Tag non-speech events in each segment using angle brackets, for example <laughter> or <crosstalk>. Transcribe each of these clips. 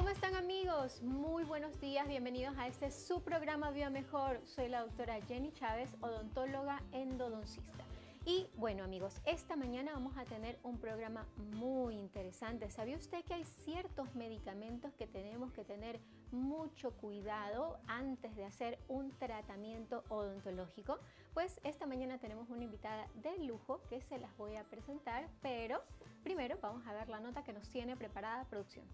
¿Cómo están amigos? Muy buenos días, bienvenidos a este su programa Viva Mejor. Soy la doctora Jenny Chávez, odontóloga endodoncista. Y bueno amigos, esta mañana vamos a tener un programa muy interesante. ¿Sabía usted que hay ciertos medicamentos que tenemos que tener mucho cuidado antes de hacer un tratamiento odontológico? Pues esta mañana tenemos una invitada de lujo que se las voy a presentar, pero primero vamos a ver la nota que nos tiene preparada producción.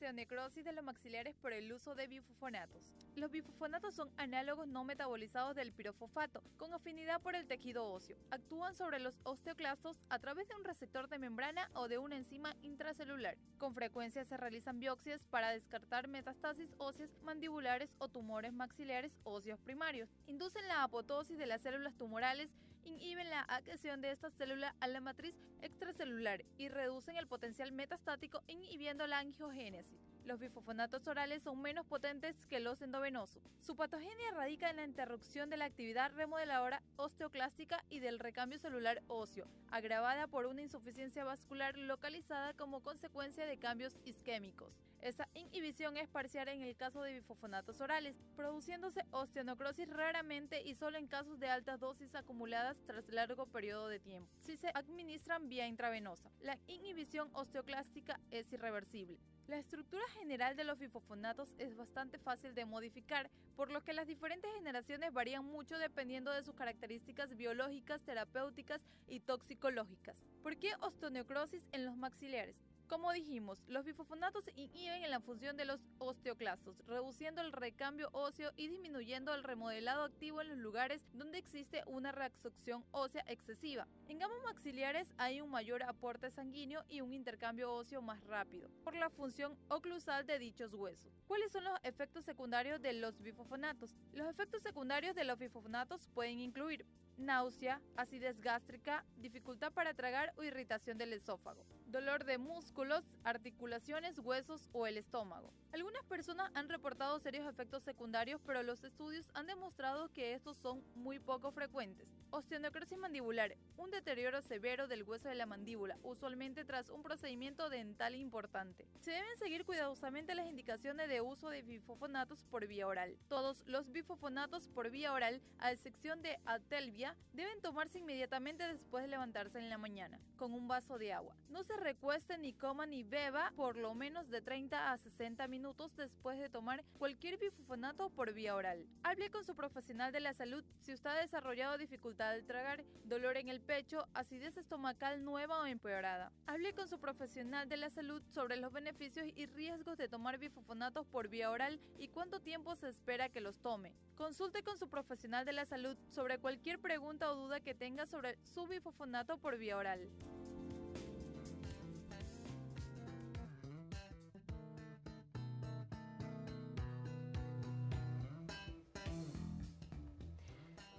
de los maxilares por el uso de bifufonatos. Los bifufonatos son análogos no metabolizados del pirofosfato, con afinidad por el tejido óseo. Actúan sobre los osteoclastos a través de un receptor de membrana o de una enzima intracelular. Con frecuencia se realizan biopsias para descartar metastasis óseas mandibulares o tumores maxilares óseos primarios. Inducen la apotosis de las células tumorales inhiben la adhesión de esta célula a la matriz extracelular y reducen el potencial metastático inhibiendo la angiogénesis. Los bifofonatos orales son menos potentes que los endovenosos. Su patogenia radica en la interrupción de la actividad remodeladora osteoclástica y del recambio celular óseo, agravada por una insuficiencia vascular localizada como consecuencia de cambios isquémicos. Esa inhibición es parcial en el caso de bifofonatos orales, produciéndose osteonecrosis raramente y solo en casos de altas dosis acumuladas tras largo periodo de tiempo, si se administran vía intravenosa. La inhibición osteoclástica es irreversible. La estructura general de los fifofonatos es bastante fácil de modificar, por lo que las diferentes generaciones varían mucho dependiendo de sus características biológicas, terapéuticas y toxicológicas. ¿Por qué osteonecrosis en los maxilares? Como dijimos, los bifofonatos inhiben en la función de los osteoclastos, reduciendo el recambio óseo y disminuyendo el remodelado activo en los lugares donde existe una reabsorción ósea excesiva. En gamos maxiliares hay un mayor aporte sanguíneo y un intercambio óseo más rápido, por la función oclusal de dichos huesos. ¿Cuáles son los efectos secundarios de los bifofonatos? Los efectos secundarios de los bifofonatos pueden incluir náusea, acidez gástrica, dificultad para tragar o irritación del esófago dolor de músculos, articulaciones, huesos o el estómago. Algunas personas han reportado serios efectos secundarios, pero los estudios han demostrado que estos son muy poco frecuentes. Osteonecrosis mandibular, un deterioro severo del hueso de la mandíbula, usualmente tras un procedimiento dental importante. Se deben seguir cuidadosamente las indicaciones de uso de bifofonatos por vía oral. Todos los bifofonatos por vía oral, a excepción de atelvia, deben tomarse inmediatamente después de levantarse en la mañana, con un vaso de agua. No se recueste ni coma ni beba por lo menos de 30 a 60 minutos después de tomar cualquier bifufonato por vía oral. Hable con su profesional de la salud si usted ha desarrollado dificultad de tragar, dolor en el pecho, acidez estomacal nueva o empeorada. Hable con su profesional de la salud sobre los beneficios y riesgos de tomar bifufonatos por vía oral y cuánto tiempo se espera que los tome. Consulte con su profesional de la salud sobre cualquier pregunta o duda que tenga sobre su bifofonato por vía oral.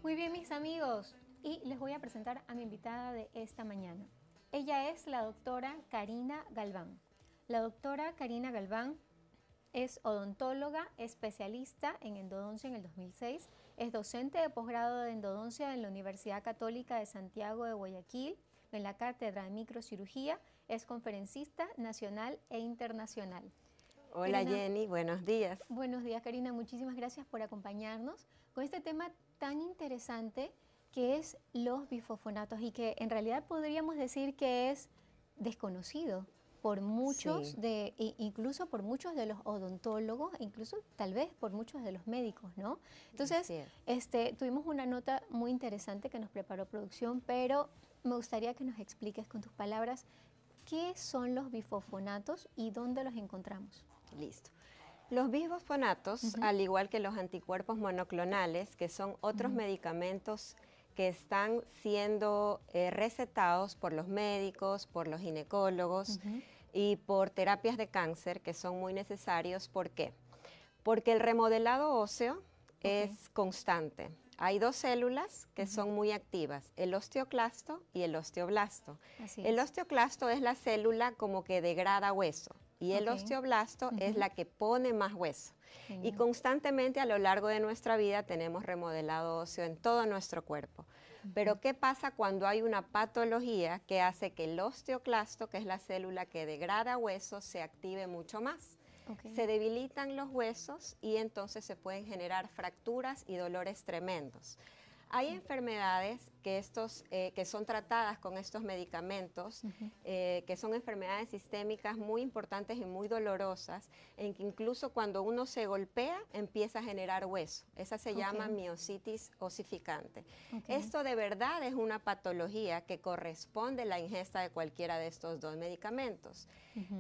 Muy bien, mis amigos, y les voy a presentar a mi invitada de esta mañana. Ella es la doctora Karina Galván. La doctora Karina Galván es odontóloga, especialista en endodoncia en el 2006, es docente de posgrado de endodoncia en la Universidad Católica de Santiago de Guayaquil, en la cátedra de microcirugía, es conferencista nacional e internacional. Hola Jenny, buenos días. Buenos días Karina, muchísimas gracias por acompañarnos con este tema tan interesante que es los bifofonatos y que en realidad podríamos decir que es desconocido por muchos de, incluso por muchos de los odontólogos, incluso tal vez por muchos de los médicos, ¿no? Entonces, este, tuvimos una nota muy interesante que nos preparó producción, pero me gustaría que nos expliques con tus palabras qué son los bifofonatos y dónde los encontramos. Listo. Los bisfosfonatos, al igual que los anticuerpos monoclonales, que son otros medicamentos que están siendo eh, recetados por los médicos, por los ginecólogos y por terapias de cáncer, que son muy necesarios. ¿Por qué? Porque el remodelado óseo es constante. Hay dos células que son muy activas, el osteoclasto y el osteoblasto. el osteoclasto es la célula como que degrada hueso y el osteoblasto es la que pone más hueso. Y constantemente a lo largo de nuestra vida tenemos remodelado óseo en todo nuestro cuerpo. Pero ¿qué pasa cuando hay una patología que hace que el osteoclasto, que es la célula que degrada hueso, se active mucho más? Se debilitan los huesos y entonces se pueden generar fracturas y dolores tremendos. Hay mm. enfermedades que, estos, eh, que son tratadas con estos medicamentos, eh, que son enfermedades sistémicas muy importantes y muy dolorosas, en que incluso cuando uno se golpea empieza a generar hueso. Esa se llama miocitis osificante. Esto de verdad es una patología que corresponde a la ingesta de cualquiera de estos dos medicamentos.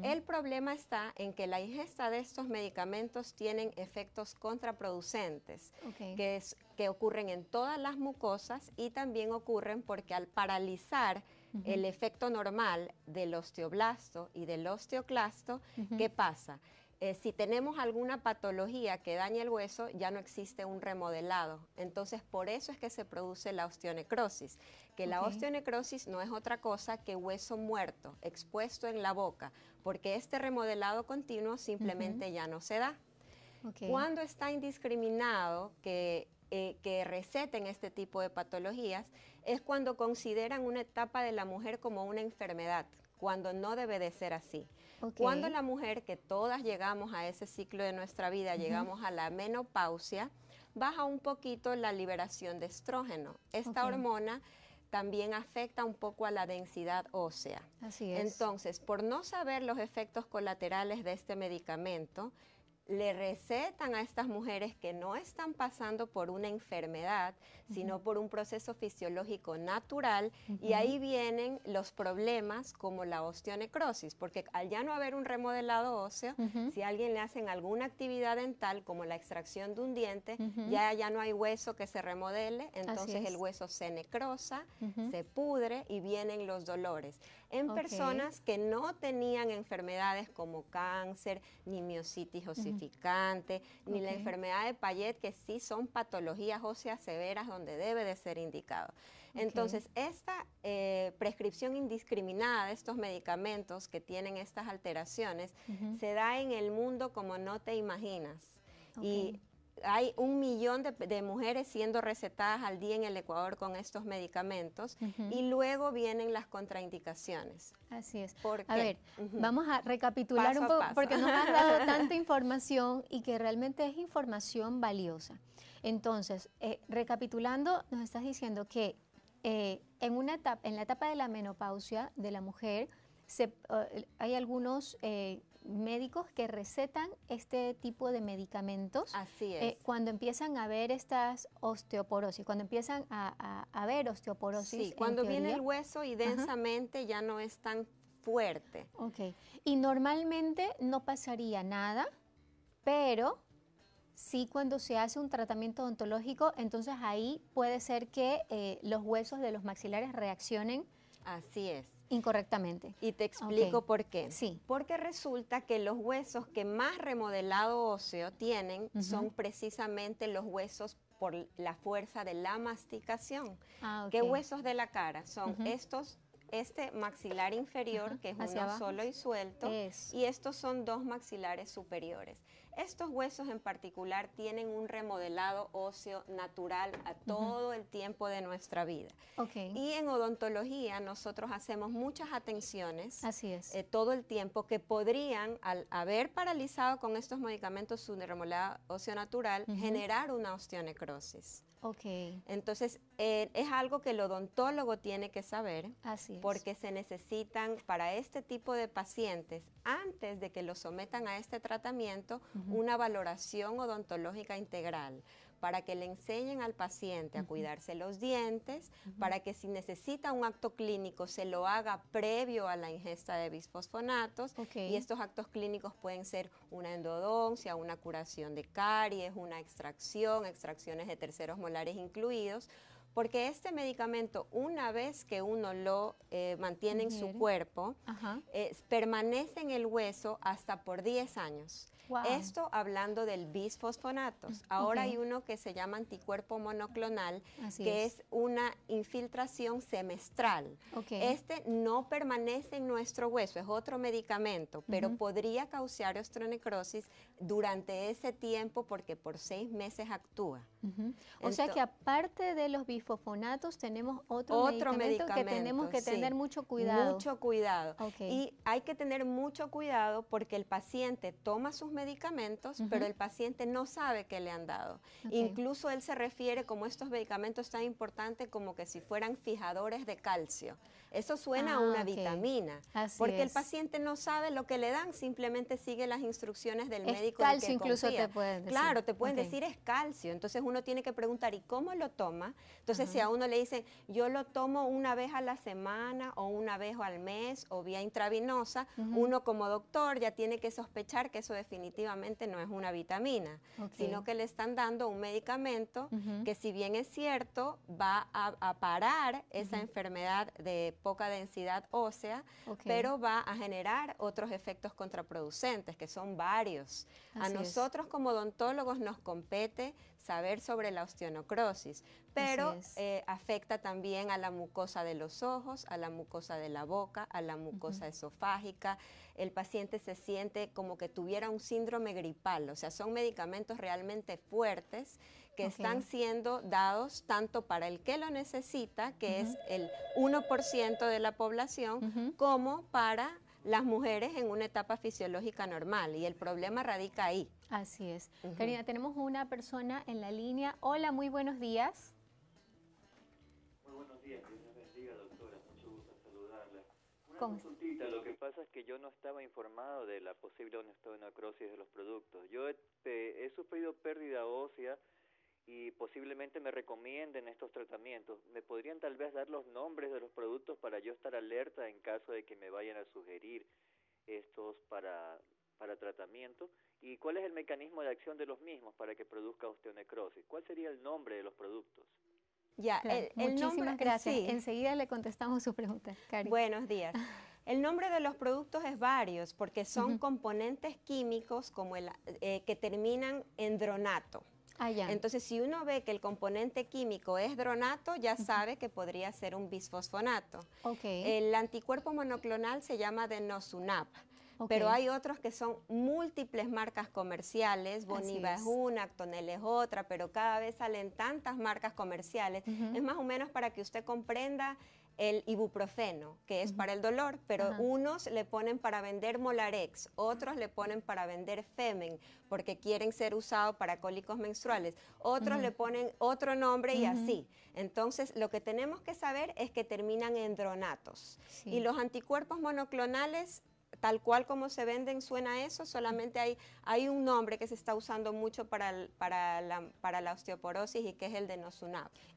El problema está en que la ingesta de estos medicamentos tienen efectos contraproducentes, que, es, que ocurren en todas las mucosas y también ocurren porque al paralizar el efecto normal del osteoblasto y del osteoclasto, ¿qué pasa? Eh, si tenemos alguna patología que daña el hueso, ya no existe un remodelado. Entonces, por eso es que se produce la osteonecrosis, que la osteonecrosis no es otra cosa que hueso muerto, expuesto en la boca, porque este remodelado continuo simplemente ya no se da. Cuando está indiscriminado, que eh, que receten este tipo de patologías es cuando consideran una etapa de la mujer como una enfermedad, cuando no debe de ser así. Cuando la mujer, que todas llegamos a ese ciclo de nuestra vida, llegamos a la menopausia, baja un poquito la liberación de estrógeno. Esta hormona también afecta un poco a la densidad ósea. Así es. Entonces, por no saber los efectos colaterales de este medicamento, le recetan a estas mujeres que no están pasando por una enfermedad, sino por un proceso fisiológico natural, y ahí vienen los problemas como la osteonecrosis, porque al ya no haber un remodelado óseo, si a alguien le hacen alguna actividad dental, como la extracción de un diente, ya, ya no hay hueso que se remodele, entonces el hueso se necrosa, se pudre y vienen los dolores en personas que no tenían enfermedades como cáncer, ni miositis osificante, ni la enfermedad de Payet, que sí son patologías óseas severas donde debe de ser indicado. Entonces, esta eh, prescripción indiscriminada de estos medicamentos que tienen estas alteraciones se da en el mundo como no te imaginas. Y hay un millón de, mujeres siendo recetadas al día en el Ecuador con estos medicamentos y luego vienen las contraindicaciones. Así es. a ver, vamos a recapitular un poco porque nos has dado <laughs> tanta información y que realmente es información valiosa. Entonces, eh, recapitulando, nos estás diciendo que eh, en, una etapa, en la etapa de la menopausia de la mujer se, eh, hay algunos médicos que recetan este tipo de medicamentos. Así eh, cuando empiezan a ver estas osteoporosis, cuando empiezan a, a, ver osteoporosis. Sí, cuando viene el hueso y densamente ya no es tan fuerte. Ok. Y normalmente no pasaría nada, pero sí cuando se hace un tratamiento odontológico, entonces ahí puede ser que eh, los huesos de los maxilares reaccionen. Así es incorrectamente. Y te explico por qué. Sí. Porque resulta que los huesos que más remodelado óseo tienen son precisamente los huesos por la fuerza de la masticación. Ah, ¿Qué huesos de la cara son estos este maxilar inferior, que es uno solo y suelto, y estos son dos maxilares superiores. Estos huesos en particular tienen un remodelado óseo natural a todo el tiempo de nuestra vida. Y en odontología nosotros hacemos muchas atenciones Así es. Eh, todo el tiempo que podrían, al haber paralizado con estos medicamentos su remodelado óseo natural, generar una osteonecrosis. Okay. Entonces, eh, es algo que el odontólogo tiene que saber. Así Porque se necesitan para este tipo de pacientes, antes de que los sometan a este tratamiento, una valoración odontológica integral para que le enseñen al paciente a cuidarse los dientes, para que si necesita un acto clínico se lo haga previo a la ingesta de bisfosfonatos. Y estos actos clínicos pueden ser una endodoncia, una curación de caries, una extracción, extracciones de terceros molares incluidos porque este medicamento, una vez que uno lo eh, mantiene en su cuerpo, eh, permanece en el hueso hasta por 10 años. Esto hablando del bisfosfonatos. Mm, Ahora hay uno que se llama anticuerpo monoclonal, que es. una infiltración semestral. Este no permanece en nuestro hueso, es otro medicamento, pero podría causar osteonecrosis durante ese tiempo porque por seis meses actúa. O sea que aparte de los bifofonatos tenemos otro, otro medicamento, que tenemos que tener mucho cuidado. Mucho cuidado. Y hay que tener mucho cuidado porque el paciente toma sus medicamentos, pero el paciente no sabe que le han dado. Incluso él se refiere como estos medicamentos tan importantes como que si fueran fijadores de calcio. Eso suena a ah, una vitamina, porque el paciente no sabe lo que le dan, simplemente sigue las instrucciones del médico Calcio incluso te pueden decir. Claro, te pueden decir es calcio. Entonces uno tiene que preguntar, ¿y cómo lo toma? Entonces si a uno le dicen, yo lo tomo una vez a la semana o una vez al mes o vía intravenosa, uno como doctor ya tiene que sospechar que eso definitivamente no es una vitamina, sino que le están dando un medicamento que si bien es cierto, va a, parar esa enfermedad de poca densidad ósea, pero va a generar otros efectos contraproducentes, que son varios a nosotros como odontólogos nos compete saber sobre la osteonocrosis, pero eh, afecta también a la mucosa de los ojos, a la mucosa de la boca, a la mucosa esofágica. El paciente se siente como que tuviera un síndrome gripal, o sea, son medicamentos realmente fuertes que están siendo dados tanto para el que lo necesita, que es el 1% de la población, como para las mujeres en una etapa fisiológica normal y el problema radica ahí. Así es. Uh Karina, tenemos una persona en la línea. Hola, muy buenos días. Muy buenos días, que doctora. Mucho gusto saludarla. Una consultita, lo que pasa es que yo no estaba informado de la posible onestodonacrosis de los productos. Yo este, he sufrido pérdida ósea y posiblemente me recomienden estos tratamientos. ¿Me podrían tal vez dar los nombres de los productos para yo estar alerta en caso de que me vayan a sugerir estos para, tratamiento? ¿Y cuál es el mecanismo de acción de los mismos para que produzca osteonecrosis? ¿Cuál sería el nombre de los productos? Ya, el, Muchísimas nombre, gracias. Sí. Enseguida le contestamos su pregunta, Buenos días. <laughs> El nombre de los productos es varios porque son componentes químicos como el, eh, que terminan en dronato. Ah, Entonces, si uno ve que el componente químico es dronato, ya sabe que podría ser un bisfosfonato. El anticuerpo monoclonal se llama denosunap, Pero hay otros que son múltiples marcas comerciales, Boniva es una, Actonel es otra, pero cada vez salen tantas marcas comerciales. Es más o menos para que usted comprenda el ibuprofeno, que es para el dolor, pero unos le ponen para vender Molarex, otros le ponen para vender Femen, porque quieren ser usados para cólicos menstruales, otros le ponen otro nombre y así. Entonces, lo que tenemos que saber es que terminan en dronatos. Y los anticuerpos monoclonales tal cual como se venden suena eso, solamente hay, hay un nombre que se está usando mucho para, para, la, para, la, osteoporosis y que es el de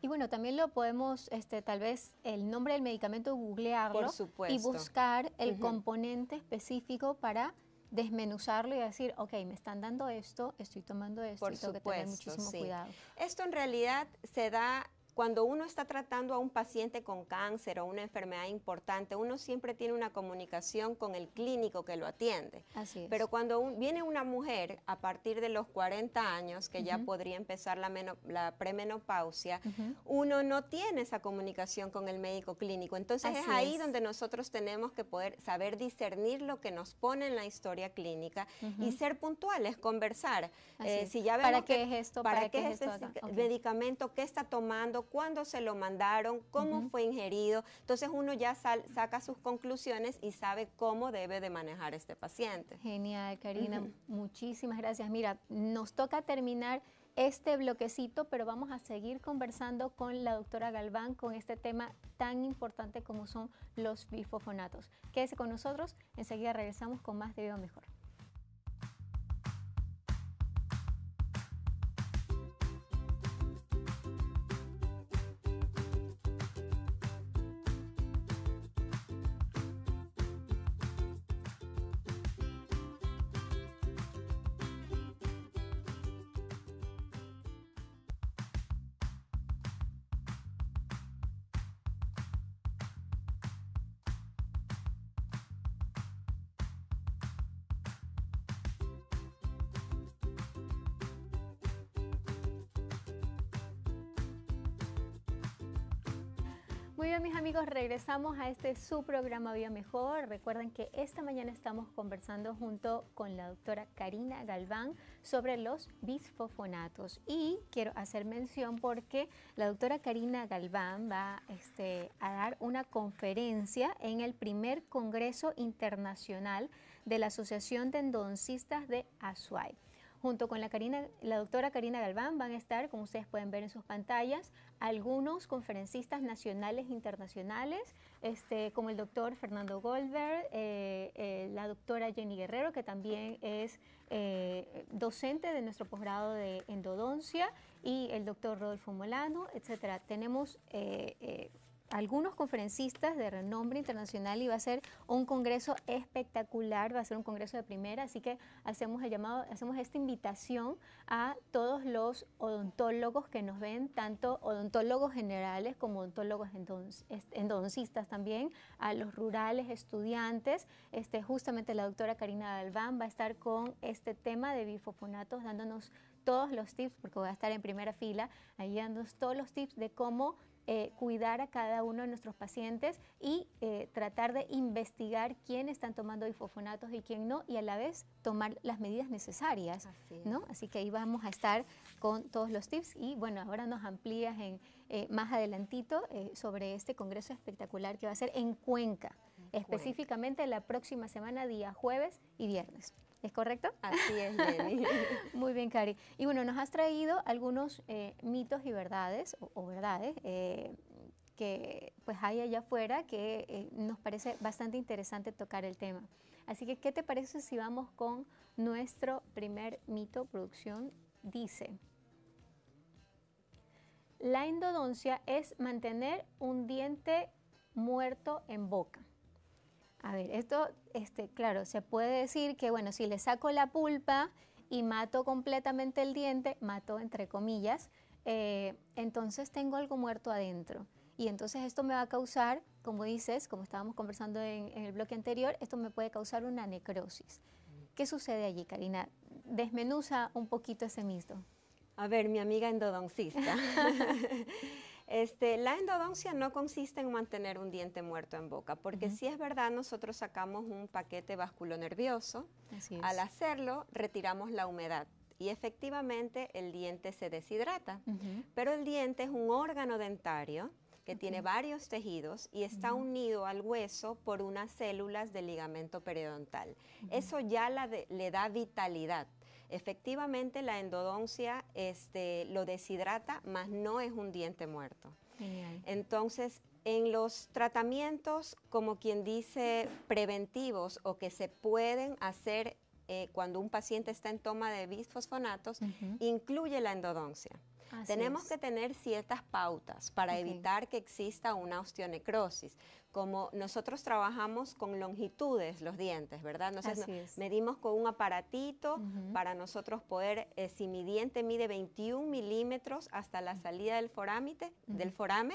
Y bueno, también lo podemos, este, tal vez el nombre del medicamento googlearlo y buscar el componente específico para desmenuzarlo y decir, ok, me están dando esto, estoy tomando esto, tengo que tener muchísimo cuidado. Esto en realidad se da cuando uno está tratando a un paciente con cáncer o una enfermedad importante, uno siempre tiene una comunicación con el clínico que lo atiende. Pero cuando viene una mujer a partir de los 40 años, que ya podría empezar la, premenopausia, uno no tiene esa comunicación con el médico clínico. Entonces es ahí donde nosotros tenemos que poder saber discernir lo que nos pone en la historia clínica y ser puntuales, conversar. Eh, si ya ¿Para qué es esto? ¿Para, qué, es este medicamento? ¿Qué está tomando? cuándo se lo mandaron, cómo fue ingerido. Entonces uno ya saca sus conclusiones y sabe cómo debe de manejar este paciente. Genial, Karina. Muchísimas gracias. Mira, nos toca terminar este bloquecito, pero vamos a seguir conversando con la doctora Galván con este tema tan importante como son los bifofonatos. Quédese con nosotros, enseguida regresamos con más de Viva Mejor. Muy bien mis amigos, regresamos a este su programa Vía Mejor. Recuerden que esta mañana estamos conversando junto con la doctora Karina Galván sobre los bisfofonatos y quiero hacer mención porque la doctora Karina Galván va este, a dar una conferencia en el primer Congreso Internacional de la Asociación de Endoncistas de Azuay. Junto con la, Karina, la doctora Karina Galván van a estar, como ustedes pueden ver en sus pantallas, algunos conferencistas nacionales e internacionales, este, como el doctor Fernando Goldberg, eh, eh, la doctora Jenny Guerrero, que también es eh, docente de nuestro posgrado de endodoncia, y el doctor Rodolfo Molano, etcétera. Tenemos algunos conferencistas de renombre internacional y va a ser un congreso espectacular, va a ser un congreso de primera, así que hacemos el llamado, hacemos esta invitación a todos los odontólogos que nos ven, tanto odontólogos generales como odontólogos endoncistas también, a los rurales, estudiantes, este justamente la doctora Karina Galván va a estar con este tema de bifofonatos dándonos todos los tips, porque voy a estar en primera fila, ahí dándonos todos los tips de cómo eh, cuidar a cada uno de nuestros pacientes y eh, tratar de investigar quién están tomando difofonatos y quién no, y a la vez tomar las medidas necesarias. Así, ¿no? Así que ahí vamos a estar con todos los tips y bueno, ahora nos amplías en, eh, más adelantito sobre este congreso espectacular que va a ser en Cuenca, específicamente la próxima semana, día jueves y viernes. ¿Es correcto? Así es, <laughs> Muy bien, Cari. Y bueno, nos has traído algunos eh, mitos y verdades, o, verdades, eh, que pues hay allá afuera que eh, nos parece bastante interesante tocar el tema. Así que, ¿qué te parece si vamos con nuestro primer mito producción? Dice, la endodoncia es mantener un diente muerto en boca. A ver, esto, este, claro, se puede decir que, bueno, si le saco la pulpa y mato completamente el diente, mato entre comillas, eh, entonces tengo algo muerto adentro. Y entonces esto me va a causar, como dices, como estábamos conversando en, el bloque anterior, esto me puede causar una necrosis. ¿Qué sucede allí, Karina? Desmenuza un poquito ese mito. A ver, mi amiga endodoncista. <laughs> Este, la endodoncia no consiste en mantener un diente muerto en boca, porque si es verdad, nosotros sacamos un paquete nervioso, Al hacerlo, retiramos la humedad y efectivamente el diente se deshidrata. Pero el diente es un órgano dentario que tiene varios tejidos y está unido al hueso por unas células de ligamento periodontal. Eso ya le da vitalidad. Efectivamente, la endodoncia este, lo deshidrata, mas no es un diente muerto. Entonces, en los tratamientos, como quien dice, preventivos o que se pueden hacer eh, cuando un paciente está en toma de bisfosfonatos, incluye la endodoncia. Tenemos que tener ciertas pautas para evitar que exista una osteonecrosis. Como nosotros trabajamos con longitudes los dientes, ¿verdad? Entonces medimos con un aparatito para nosotros poder, eh, si mi diente mide 21 milímetros hasta la salida del, forámite, del forame,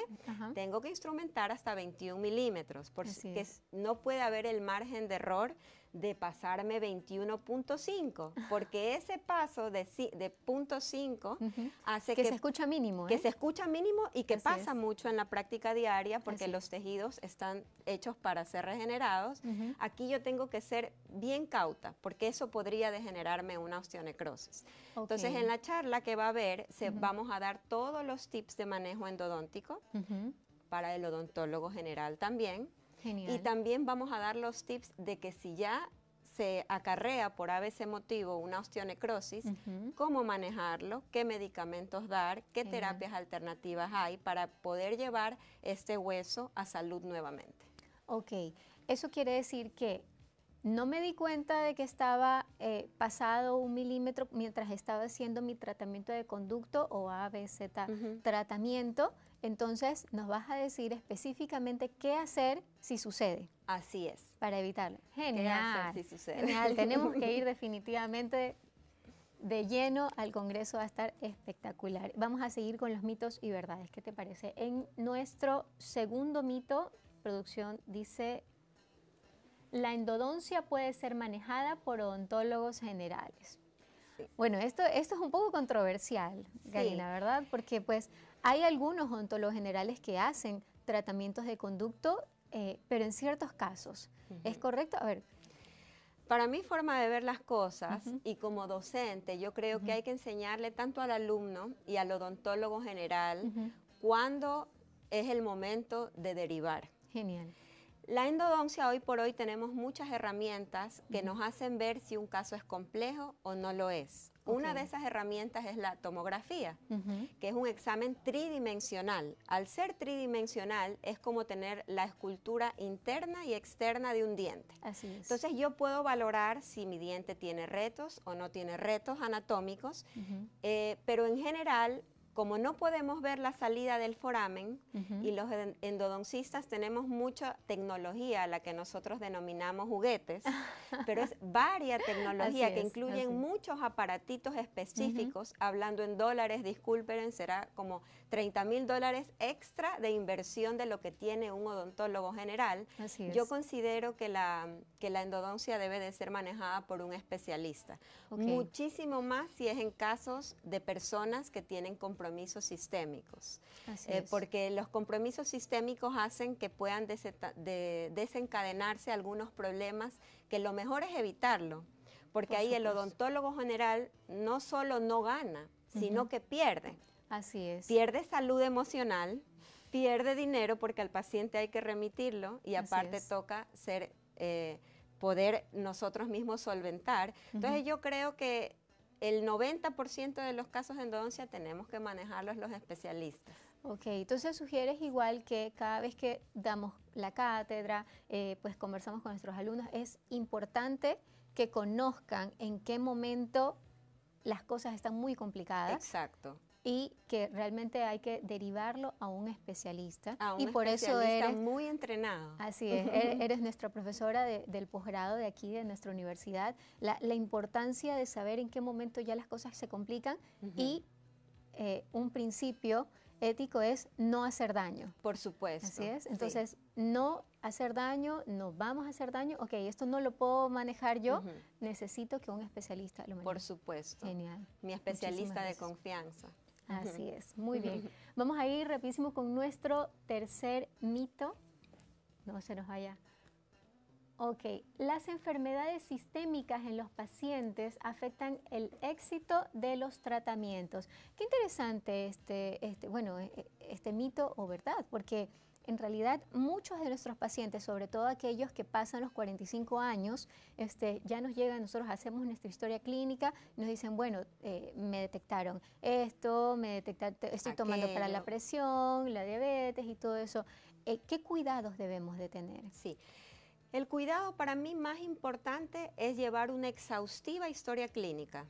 tengo que instrumentar hasta 21 milímetros, porque no puede haber el margen de error de pasarme 21.5, porque ese paso de, de 5 hace que, se escucha mínimo. Que ¿eh? se escucha mínimo y que pasa mucho en la práctica diaria porque los tejidos están hechos para ser regenerados. Aquí yo tengo que ser bien cauta porque eso podría degenerarme una osteonecrosis. Entonces en la charla que va a haber se, vamos a dar todos los tips de manejo endodóntico para el odontólogo general también. Y también vamos a dar los tips de que si ya se acarrea por ABC motivo una osteonecrosis, cómo manejarlo, qué medicamentos dar, qué terapias alternativas hay para poder llevar este hueso a salud nuevamente. Ok, eso quiere decir que no me di cuenta de que estaba eh, pasado un milímetro mientras estaba haciendo mi tratamiento de conducto o ABC tratamiento, entonces nos vas a decir específicamente qué hacer si sucede. Así es. Para evitarlo. Genial. si sucede? Genial. Tenemos que ir <laughs> definitivamente de lleno al Congreso. Va a estar espectacular. Vamos a seguir con los mitos y verdades. ¿Qué te parece? En nuestro segundo mito, producción dice, la endodoncia puede ser manejada por odontólogos generales. Bueno, esto, es un poco controversial, Galina, ¿verdad? Porque pues hay algunos odontólogos generales que hacen tratamientos de conducto, eh, pero en ciertos casos. ¿Es correcto? A ver. Para mi forma de ver las cosas y como docente, yo creo que hay que enseñarle tanto al alumno y al odontólogo general cuándo es el momento de derivar. Genial. La endodoncia hoy por hoy tenemos muchas herramientas que nos hacen ver si un caso es complejo o no lo es. Una de esas herramientas es la tomografía, que es un examen tridimensional. Al ser tridimensional es como tener la escultura interna y externa de un diente. Así Entonces yo puedo valorar si mi diente tiene retos o no tiene retos anatómicos, eh, pero en general como no podemos ver la salida del foramen y los endodoncistas tenemos mucha tecnología, la que nosotros denominamos juguetes, <laughs> pero es varia tecnología que incluyen muchos aparatitos específicos, hablando en dólares, disculpen, será como 30 mil dólares extra de inversión de lo que tiene un odontólogo general. Yo considero que la, la endodoncia debe de ser manejada por un especialista. Muchísimo más si es en casos de personas que tienen compromisos sistémicos. Eh, porque los compromisos sistémicos hacen que puedan desencadenarse algunos problemas que lo mejor es evitarlo. Porque ahí el odontólogo general no solo no gana, sino que pierde. Así es. Pierde salud emocional, pierde dinero porque al paciente hay que remitirlo y aparte toca ser, eh, poder nosotros mismos solventar. Entonces yo creo que el 90% de los casos de endodoncia tenemos que manejarlos los especialistas. Ok, entonces sugieres igual que cada vez que damos la cátedra, eh, pues conversamos con nuestros alumnos, es importante que conozcan en qué momento las cosas están muy complicadas. Exacto y que realmente hay que derivarlo a un especialista. A un y por especialista eso eres muy entrenado. Así es, eres, nuestra profesora de, del posgrado de aquí, de nuestra universidad. La, importancia de saber en qué momento ya las cosas se complican y eh, un principio ético es no hacer daño. Por supuesto. Así es. Entonces, no hacer daño, no vamos a hacer daño, ok, esto no lo puedo manejar yo, necesito que un especialista lo maneje. Por supuesto. Genial. Mi especialista de confianza. Así es, muy bien. Vamos a ir rapidísimo con nuestro tercer mito. No se nos vaya. Ok, las enfermedades sistémicas en los pacientes afectan el éxito de los tratamientos. Qué interesante este, este bueno, e, e, este mito o verdad, porque en realidad muchos de nuestros pacientes, sobre todo aquellos que pasan los 45 años, este, ya nos llegan, nosotros hacemos nuestra historia clínica, nos dicen, bueno, eh, me detectaron esto, me detectaron, estoy tomando para la presión, la diabetes y todo eso. Eh, ¿Qué cuidados debemos de tener? Sí. El cuidado para mí más importante es llevar una exhaustiva historia clínica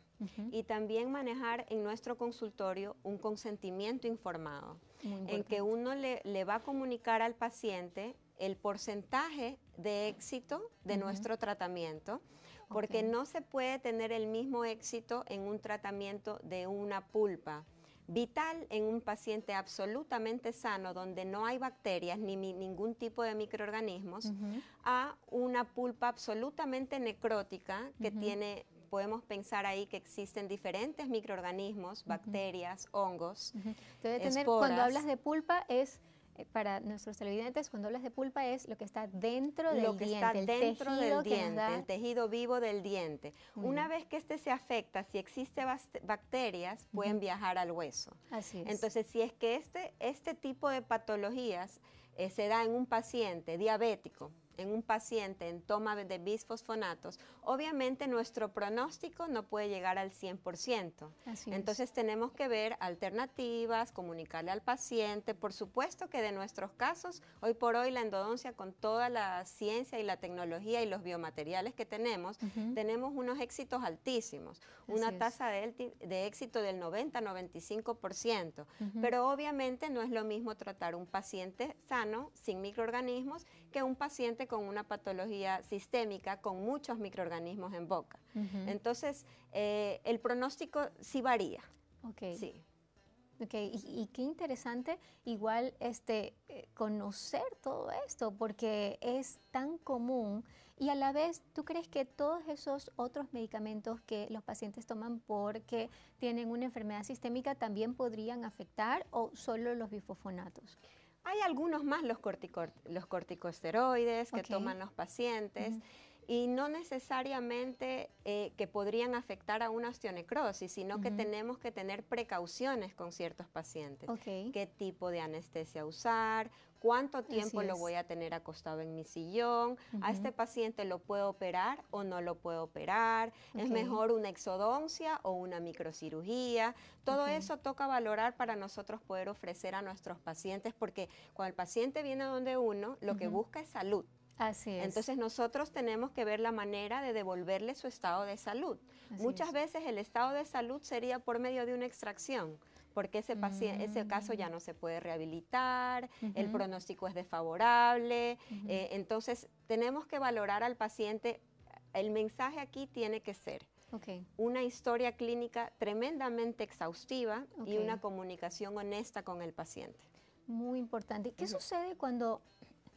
y también manejar en nuestro consultorio un consentimiento informado en que uno le, va a comunicar al paciente el porcentaje de éxito de nuestro tratamiento, porque no se puede tener el mismo éxito en un tratamiento de una pulpa vital en un paciente absolutamente sano, donde no hay bacterias ni ningún tipo de microorganismos, a una pulpa absolutamente necrótica que tiene podemos pensar ahí que existen diferentes microorganismos, bacterias, hongos. Entonces, cuando hablas de pulpa es eh, para nuestros televidentes, cuando hablas de pulpa es lo que está dentro del diente. Lo que está dentro del diente, el tejido vivo del diente. Una vez que este se afecta, si existen bacterias, pueden viajar al hueso. Así Entonces, si es que este, este tipo de patologías eh, se da en un paciente diabético, en un paciente en toma de bisfosfonatos, obviamente nuestro pronóstico no puede llegar al 100%. Entonces tenemos que ver alternativas, comunicarle al paciente. Por supuesto que de nuestros casos, hoy por hoy la endodoncia con toda la ciencia y la tecnología y los biomateriales que tenemos, tenemos unos éxitos altísimos, una tasa de, éxito del 90-95%. Pero obviamente no es lo mismo tratar un paciente sano, sin microorganismos, que un paciente con una patología sistémica con muchos microorganismos en boca. Entonces, eh, el pronóstico sí varía. Ok. Sí. Ok, y, qué interesante igual este, eh, conocer todo esto, porque es tan común y a la vez, ¿tú crees que todos esos otros medicamentos que los pacientes toman porque tienen una enfermedad sistémica también podrían afectar o solo los bifofonatos? Hay algunos más los, los corticosteroides que toman los pacientes. Y no necesariamente eh, que podrían afectar a una osteonecrosis, sino que tenemos que tener precauciones con ciertos pacientes. ¿Qué tipo de anestesia usar? cuánto tiempo lo voy a tener acostado en mi sillón, a este paciente lo puedo operar o no lo puedo operar, es mejor una exodoncia o una microcirugía. Todo eso toca valorar para nosotros poder ofrecer a nuestros pacientes, porque cuando el paciente viene a donde uno, lo que busca es salud. Así es. Entonces nosotros tenemos que ver la manera de devolverle su estado de salud. Muchas veces el estado de salud sería por medio de una extracción, porque ese, paciente, ese caso ya mm. no se puede rehabilitar, el pronóstico es desfavorable. Eh, entonces, tenemos que valorar al paciente. El mensaje aquí tiene que ser una historia clínica tremendamente exhaustiva y una comunicación honesta con el paciente. Muy importante. ¿Qué sucede cuando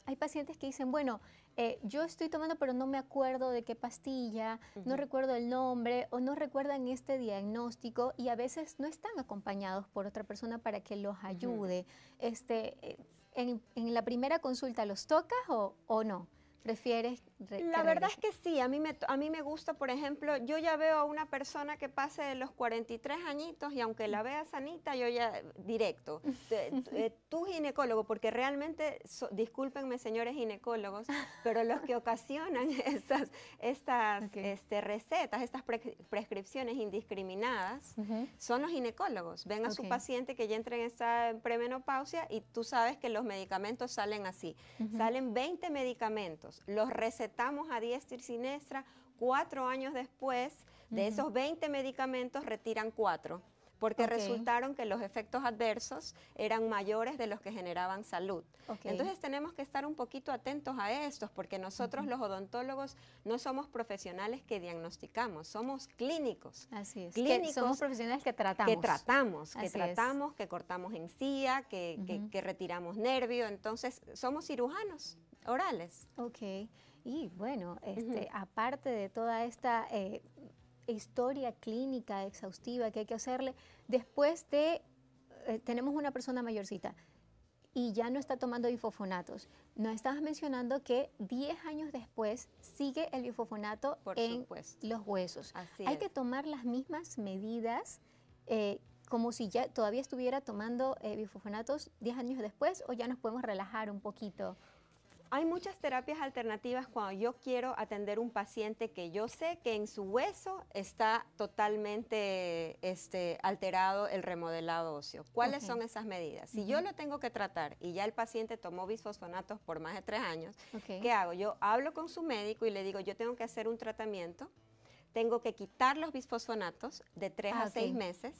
hay pacientes que dicen, bueno, eh, yo estoy tomando pero no me acuerdo de qué pastilla, no recuerdo el nombre o no recuerdan este diagnóstico y a veces no están acompañados por otra persona para que los ayude. este, eh, en, la primera consulta los tocas o, o no? ¿Prefieres la verdad es que sí, a mí, me, a mí me gusta, por ejemplo, yo ya veo a una persona que pase de los 43 añitos y aunque la vea sanita, yo ya directo. <laughs> Tú ginecólogo, porque realmente, discúlpenme señores ginecólogos, pero los que ocasionan <laughs> estas, estas recetas, estas prescripciones indiscriminadas, son los ginecólogos. Ven a su paciente que ya entra en esta premenopausia y tú sabes que los medicamentos salen así. Salen 20 medicamentos, los recetados, Estamos a diestra y siniestra, cuatro años después, de esos 20 medicamentos retiran cuatro porque resultaron que los efectos adversos eran mayores de los que generaban salud. Entonces tenemos que estar un poquito atentos a estos, porque nosotros los odontólogos no somos profesionales que diagnosticamos, somos clínicos. Así es. Clínicos somos profesionales que tratamos. Que tratamos, que tratamos, que cortamos encía, que, que, que retiramos nervio, entonces somos cirujanos orales. Ok. Y bueno, este, aparte de toda esta eh, historia clínica exhaustiva que hay que hacerle, después de, eh, tenemos una persona mayorcita y ya no está tomando bifofonatos. nos estabas mencionando que 10 años después sigue el bifofonato en los huesos. hay que tomar las mismas medidas. Eh, como si ya todavía estuviera tomando eh, bifofonatos 10 años después o ya nos podemos relajar un poquito hay muchas terapias alternativas cuando yo quiero atender un paciente que yo sé que en su hueso está totalmente este, alterado el remodelado óseo. ¿Cuáles son esas medidas? Si yo lo tengo que tratar y ya el paciente tomó bisfosfonatos por más de tres años, ¿qué hago? Yo hablo con su médico y le digo, yo tengo que hacer un tratamiento tengo que quitar los bisfosfonatos de tres a ah, seis meses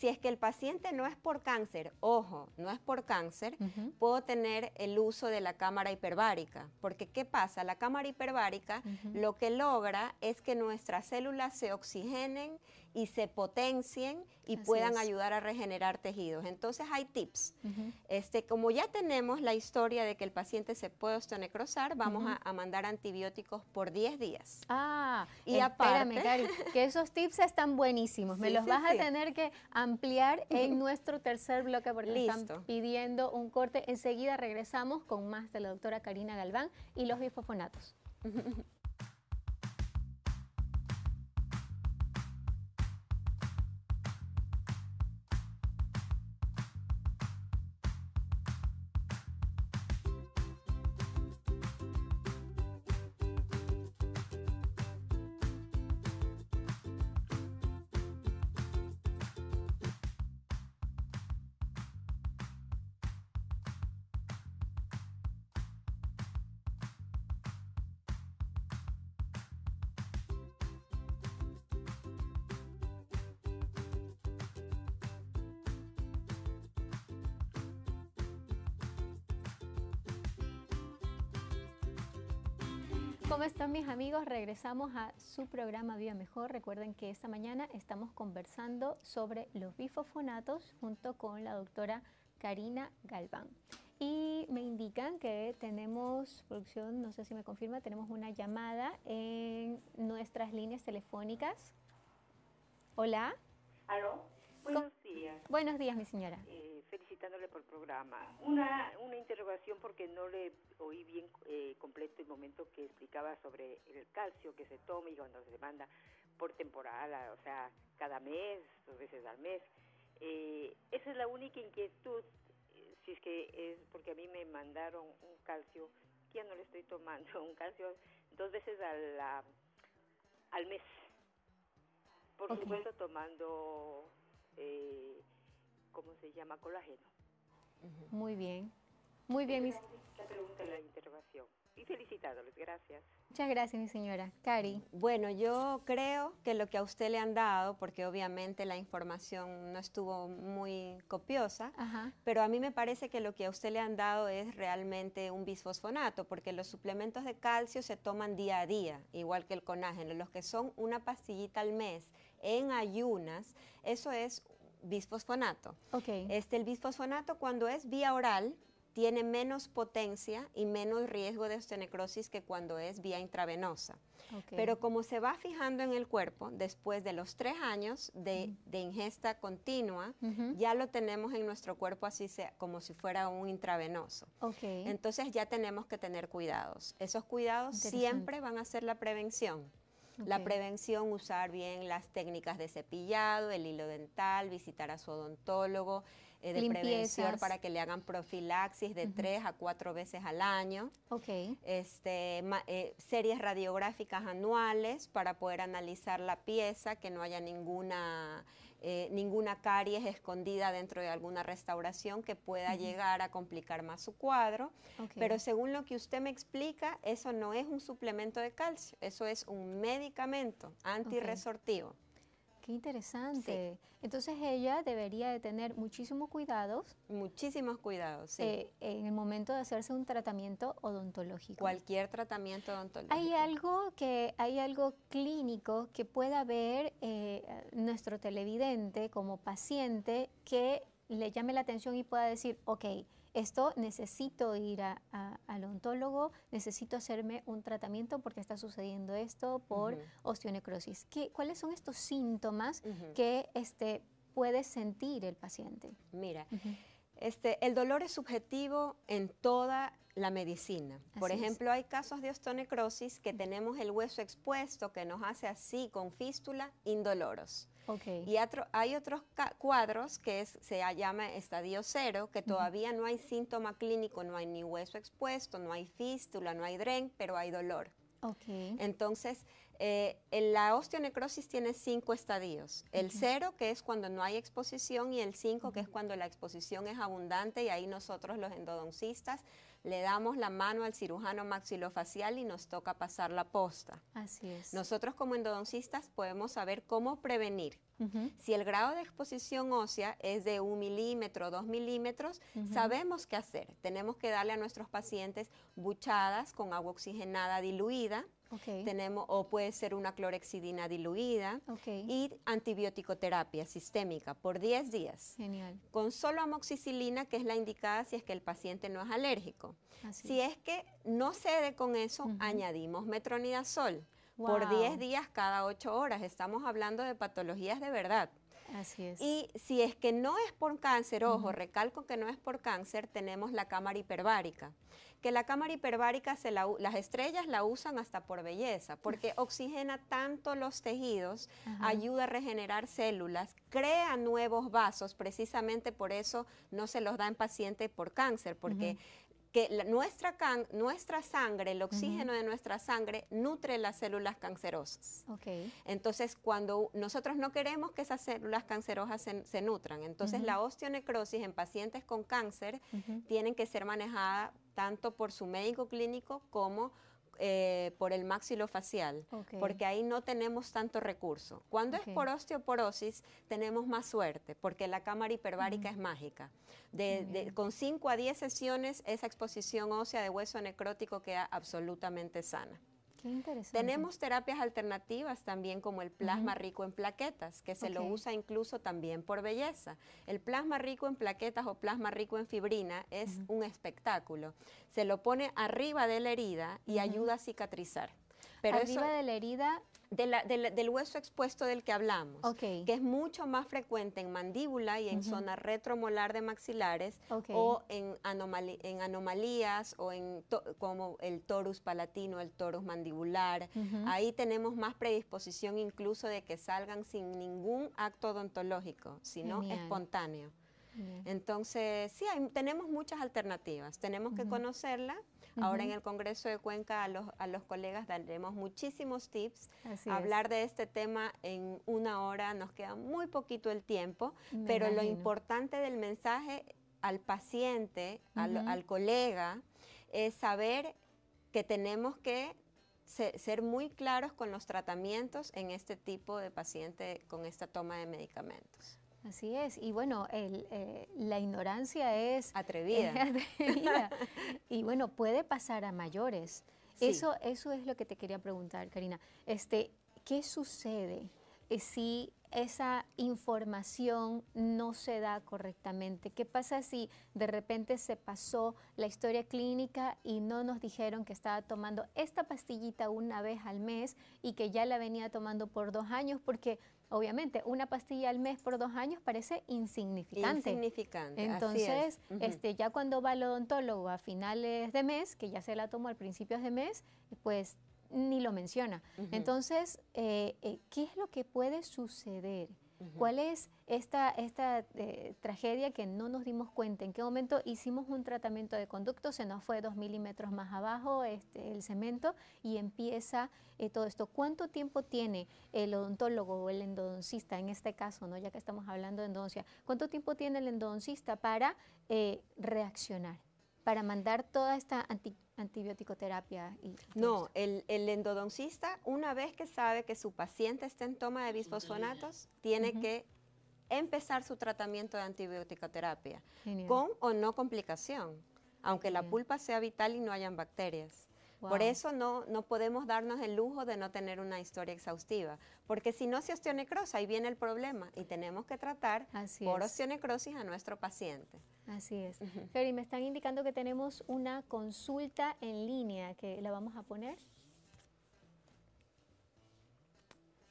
si es que el paciente no es por cáncer, ojo, no es por cáncer, puedo tener el uso de la cámara hiperbárica. Porque ¿qué pasa? La cámara hiperbárica lo que logra es que nuestras células se oxigenen y se potencien y puedan ayudar a regenerar tejidos. Entonces hay tips. este, como ya tenemos la historia de que el paciente se puede osteonecrosar, vamos a, mandar antibióticos por 10 días. Ah, y espérame, aparte, <laughs> que esos tips están buenísimos. Me los vas a tener que ampliar en nuestro tercer bloque porque Listo. están pidiendo un corte. Enseguida regresamos con más de la doctora Karina Galván y los bifofonatos. <laughs> amigos, regresamos a su programa Viva Mejor. Recuerden que esta mañana estamos conversando sobre los bifofonatos junto con la doctora Karina Galván. Y me indican que tenemos, producción, no sé si me confirma, tenemos una llamada en nuestras líneas telefónicas. Hola. Aló. Buenos días. Buenos días, mi señora. Eh, felicitándole por el programa. Una, interrogación porque no le oí bien eh, completo el momento que explicaba sobre el calcio que se toma y cuando se manda por temporada, o sea, cada mes, dos veces al mes. Eh, esa es la única inquietud, eh, si es que es porque a mí me mandaron un calcio, que ya no le estoy tomando, <laughs> un calcio dos veces a al mes. Por supuesto tomando... ¿cómo se llama? Colágeno. Muy bien. Muy bien, mis... La pregunta la intervención. Y felicitándoles, gracias. Muchas gracias, mi señora. Cari. Bueno, yo creo que lo que a usted le han dado, porque obviamente la información no estuvo muy copiosa, pero a mí me parece que lo que a usted le han dado es realmente un bisfosfonato, porque los suplementos de calcio se toman día a día, igual que el conágeno, los que son una pastillita al mes en ayunas, eso es bisfosfonato. Este, el bisfosfonato cuando es vía oral tiene menos potencia y menos riesgo de osteonecrosis que cuando es vía intravenosa. Pero como se va fijando en el cuerpo, después de los tres años de, ingesta continua, ya lo tenemos en nuestro cuerpo así sea, como si fuera un intravenoso. Entonces ya tenemos que tener cuidados. Esos cuidados siempre van a ser la prevención. La prevención, usar bien las técnicas de cepillado, el hilo dental, visitar a su odontólogo, eh, de prevención para que le hagan profilaxis de tres a cuatro veces al año. Ok. Este, eh, series radiográficas anuales para poder analizar la pieza, que no haya ninguna, eh, ninguna caries escondida dentro de alguna restauración que pueda llegar a complicar más su cuadro. Pero según lo que usted me explica, eso no es un suplemento de calcio, eso es un medicamento antiresortivo interesante. Entonces ella debería de tener muchísimos cuidados. Muchísimos cuidados, sí. Eh, en el momento de hacerse un tratamiento odontológico. Cualquier tratamiento odontológico. Hay algo que hay algo clínico que pueda ver eh, nuestro televidente como paciente que le llame la atención y pueda decir, ok, esto necesito ir al ontólogo, necesito hacerme un tratamiento porque está sucediendo esto por osteonecrosis. ¿Cuáles son estos síntomas que este, puede sentir el paciente? Mira, este, el dolor es subjetivo en toda la medicina. por ejemplo, hay casos de osteonecrosis que tenemos el hueso expuesto que nos hace así con fístula indoloros. Y hay otros cuadros que se llama estadio cero, que todavía no hay síntoma clínico, no hay ni hueso expuesto, no hay fístula, no hay dren, pero hay dolor. Okay. Entonces, eh, la osteonecrosis tiene cinco estadios. El cero, que es cuando no hay exposición, y el cinco, que es cuando la exposición es abundante, y ahí nosotros los endodoncistas le damos la mano al cirujano maxilofacial y nos toca pasar la posta. Así es. Nosotros como endodoncistas podemos saber cómo prevenir si el grado de exposición ósea es de un milímetro, dos milímetros, sabemos qué hacer. Tenemos que darle a nuestros pacientes buchadas con agua oxigenada diluida. o puede ser una clorexidina diluida y antibiótico terapia sistémica por 10 días. Genial. Con solo amoxicilina, que es la indicada si es que el paciente no es alérgico. si es. que no cede con eso, añadimos metronidazol por 10 días cada 8 horas. Estamos hablando de patologías de verdad. Así es. Y si es que no es por cáncer, ojo, recalco que no es por cáncer, tenemos la cámara hiperbárica. Que la cámara hiperbárica, se las estrellas la usan hasta por belleza, porque oxigena tanto los tejidos, ayuda a regenerar células, crea nuevos vasos, precisamente por eso no se los da en pacientes por cáncer, porque que nuestra, nuestra sangre, el oxígeno de nuestra sangre, nutre las células cancerosas. Okay. Entonces, cuando nosotros no queremos que esas células cancerosas se, nutran, entonces la osteonecrosis en pacientes con cáncer tienen que ser manejada tanto por su médico clínico como eh, por el maxilofacial, facial, porque ahí no tenemos tanto recurso. Cuando es por osteoporosis, tenemos más suerte, porque la cámara hiperbárica es mágica. con 5 a 10 sesiones, esa exposición ósea de hueso necrótico queda absolutamente sana. Tenemos terapias alternativas también como el plasma rico en plaquetas, que se lo usa incluso también por belleza. El plasma rico en plaquetas o plasma rico en fibrina es un espectáculo. Se lo pone arriba de la herida y ayuda a cicatrizar. Pero arriba de la herida del hueso expuesto del que hablamos, que es mucho más frecuente en mandíbula y en zona retromolar de maxilares o en, anomalías o en como el torus palatino, el torus mandibular. Ahí tenemos más predisposición incluso de que salgan sin ningún acto odontológico, sino espontáneo. Entonces, sí, tenemos muchas alternativas, tenemos que conocerla. Ahora en el Congreso de Cuenca a los, colegas daremos muchísimos tips. Hablar de este tema en una hora nos queda muy poquito el tiempo, pero lo importante del mensaje al paciente, al, colega, es saber que tenemos que ser muy claros con los tratamientos en este tipo de paciente con esta toma de medicamentos. Así es, y bueno, eh, la ignorancia es <laughs> atrevida. y bueno, puede pasar a mayores. Eso, eso es lo que te quería preguntar, Karina. Este, ¿Qué sucede eh, si esa información no se da correctamente? ¿Qué pasa si de repente se pasó la historia clínica y no nos dijeron que estaba tomando esta pastillita una vez al mes y que ya la venía tomando por dos años porque obviamente una pastilla al mes por dos años parece insignificante. Insignificante. Entonces, este, ya cuando va al odontólogo a finales de mes, que ya se la tomó al principio de mes, pues ni lo menciona. Entonces, eh, eh, ¿qué es lo que puede suceder? ¿Cuál es esta, esta eh, tragedia que no nos dimos cuenta? ¿En qué momento hicimos un tratamiento de conducto? Se nos fue dos milímetros más abajo este, el cemento y empieza eh, todo esto. ¿Cuánto tiempo tiene el odontólogo o el endodoncista, en este caso, ¿no? ya que estamos hablando de endodoncia, cuánto tiempo tiene el endodoncista para eh, reaccionar? para mandar toda esta anti, antibióticoterapia? Y, no, el, el, endodoncista, una vez que sabe que su paciente está en toma de bisfosfonatos, tiene que empezar su tratamiento de antibióticoterapia, con o no complicación, aunque la pulpa sea vital y no hayan bacterias. Por eso no, podemos darnos el lujo de no tener una historia exhaustiva, porque si no se osteonecrosa, ahí viene el problema y tenemos que tratar por osteonecrosis a nuestro paciente. Así es. me están indicando que tenemos una consulta en línea que la vamos a poner.